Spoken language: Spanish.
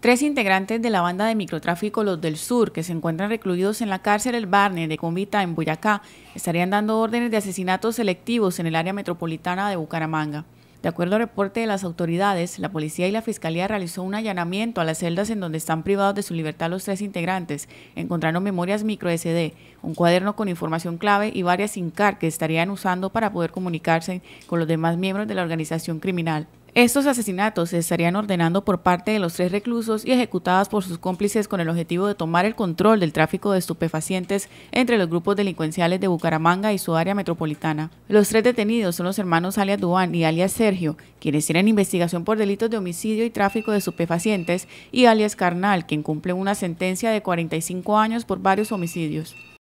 Tres integrantes de la banda de microtráfico Los del Sur, que se encuentran recluidos en la cárcel El Barne de Convita en Boyacá, estarían dando órdenes de asesinatos selectivos en el área metropolitana de Bucaramanga. De acuerdo al reporte de las autoridades, la policía y la fiscalía realizó un allanamiento a las celdas en donde están privados de su libertad los tres integrantes. Encontraron memorias micro SD, un cuaderno con información clave y varias incar que estarían usando para poder comunicarse con los demás miembros de la organización criminal. Estos asesinatos se estarían ordenando por parte de los tres reclusos y ejecutadas por sus cómplices con el objetivo de tomar el control del tráfico de estupefacientes entre los grupos delincuenciales de Bucaramanga y su área metropolitana. Los tres detenidos son los hermanos alias Duan y alias Sergio, quienes tienen investigación por delitos de homicidio y tráfico de estupefacientes, y alias Carnal, quien cumple una sentencia de 45 años por varios homicidios.